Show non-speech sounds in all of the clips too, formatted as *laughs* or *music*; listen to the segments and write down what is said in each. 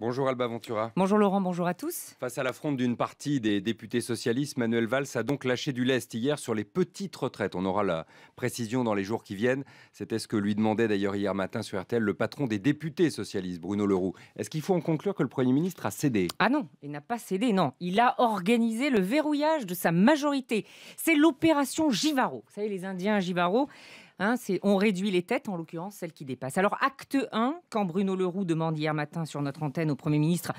Bonjour Alba Ventura. Bonjour Laurent, bonjour à tous. Face à l'affronte d'une partie des députés socialistes, Manuel Valls a donc lâché du lest hier sur les petites retraites. On aura la précision dans les jours qui viennent. C'était ce que lui demandait d'ailleurs hier matin sur RTL le patron des députés socialistes, Bruno Leroux. Est-ce qu'il faut en conclure que le Premier ministre a cédé Ah non, il n'a pas cédé, non. Il a organisé le verrouillage de sa majorité. C'est l'opération Givaro. Vous savez, les Indiens Givaro, Hein, on réduit les têtes, en l'occurrence celles qui dépassent. Alors, acte 1, quand Bruno Leroux demande hier matin sur notre antenne au Premier ministre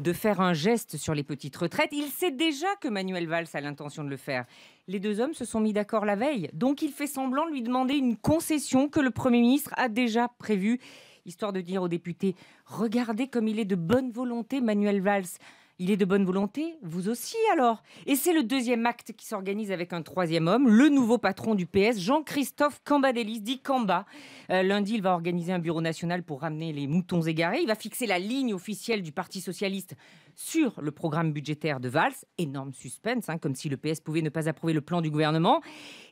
de faire un geste sur les petites retraites, il sait déjà que Manuel Valls a l'intention de le faire. Les deux hommes se sont mis d'accord la veille, donc il fait semblant de lui demander une concession que le Premier ministre a déjà prévue, histoire de dire aux députés, regardez comme il est de bonne volonté Manuel Valls. Il est de bonne volonté, vous aussi alors. Et c'est le deuxième acte qui s'organise avec un troisième homme, le nouveau patron du PS, Jean-Christophe Cambadélis, dit Camba. Euh, lundi, il va organiser un bureau national pour ramener les moutons égarés. Il va fixer la ligne officielle du Parti socialiste sur le programme budgétaire de Valls. Énorme suspense, hein, comme si le PS pouvait ne pas approuver le plan du gouvernement.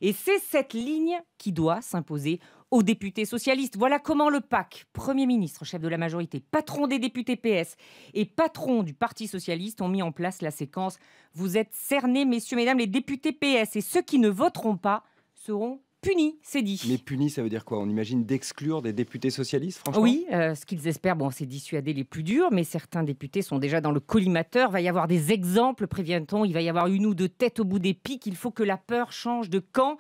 Et c'est cette ligne qui doit s'imposer aux députés socialistes. Voilà comment le PAC, Premier ministre, chef de la majorité, patron des députés PS et patron du Parti socialiste ont mis en place la séquence. Vous êtes cernés, messieurs, mesdames, les députés PS et ceux qui ne voteront pas seront punis, c'est dit. Mais punis, ça veut dire quoi On imagine d'exclure des députés socialistes, franchement Oui, euh, ce qu'ils espèrent, bon, c'est dissuader les plus durs, mais certains députés sont déjà dans le collimateur. Il Va y avoir des exemples, prévient-on, il va y avoir une ou deux têtes au bout des pics, il faut que la peur change de camp.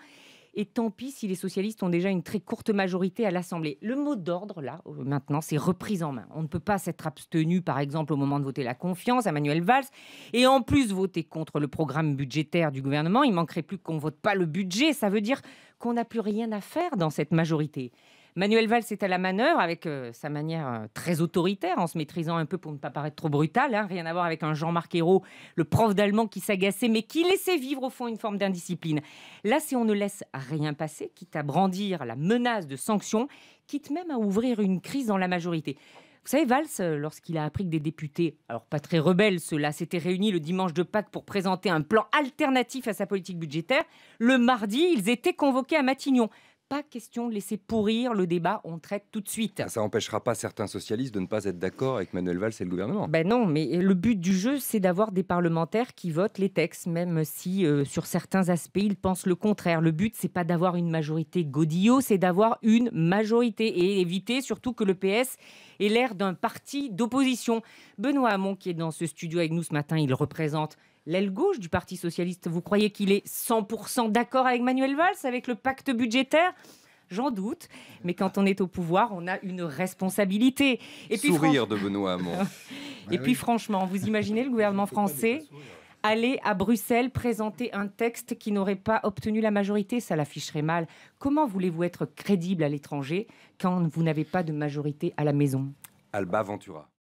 Et tant pis si les socialistes ont déjà une très courte majorité à l'Assemblée. Le mot d'ordre, là, euh, maintenant, c'est reprise en main. On ne peut pas s'être abstenu, par exemple, au moment de voter la confiance à Manuel Valls, et en plus voter contre le programme budgétaire du gouvernement. Il manquerait plus qu'on vote pas le budget. Ça veut dire qu'on n'a plus rien à faire dans cette majorité. Manuel Valls est à la manœuvre avec euh, sa manière euh, très autoritaire, en se maîtrisant un peu pour ne pas paraître trop brutal. Hein, rien à voir avec un Jean-Marc Ayrault, le prof d'allemand qui s'agaçait, mais qui laissait vivre au fond une forme d'indiscipline. Là, si on ne laisse rien passer, quitte à brandir la menace de sanctions, quitte même à ouvrir une crise dans la majorité. Vous savez, Valls, euh, lorsqu'il a appris que des députés, alors pas très rebelles ceux-là, s'étaient réunis le dimanche de Pâques pour présenter un plan alternatif à sa politique budgétaire, le mardi, ils étaient convoqués à Matignon pas question de laisser pourrir le débat, on traite tout de suite. Ça empêchera pas certains socialistes de ne pas être d'accord avec Manuel Valls et le gouvernement. Ben non, mais le but du jeu, c'est d'avoir des parlementaires qui votent les textes, même si euh, sur certains aspects, ils pensent le contraire. Le but, c'est pas d'avoir une majorité godillot, c'est d'avoir une majorité et éviter surtout que le PS ait l'air d'un parti d'opposition. Benoît Hamon, qui est dans ce studio avec nous ce matin, il représente l'aile gauche du Parti socialiste. Vous croyez qu'il est 100% d'accord avec Manuel Valls, avec le pacte budgétaire J'en doute, mais quand on est au pouvoir, on a une responsabilité. Et puis, Sourire de Benoît Hamon. *laughs* Et bah puis franchement, vous imaginez le gouvernement français aller à Bruxelles présenter un texte qui n'aurait pas obtenu la majorité, ça l'afficherait mal. Comment voulez-vous être crédible à l'étranger quand vous n'avez pas de majorité à la maison Alba Ventura.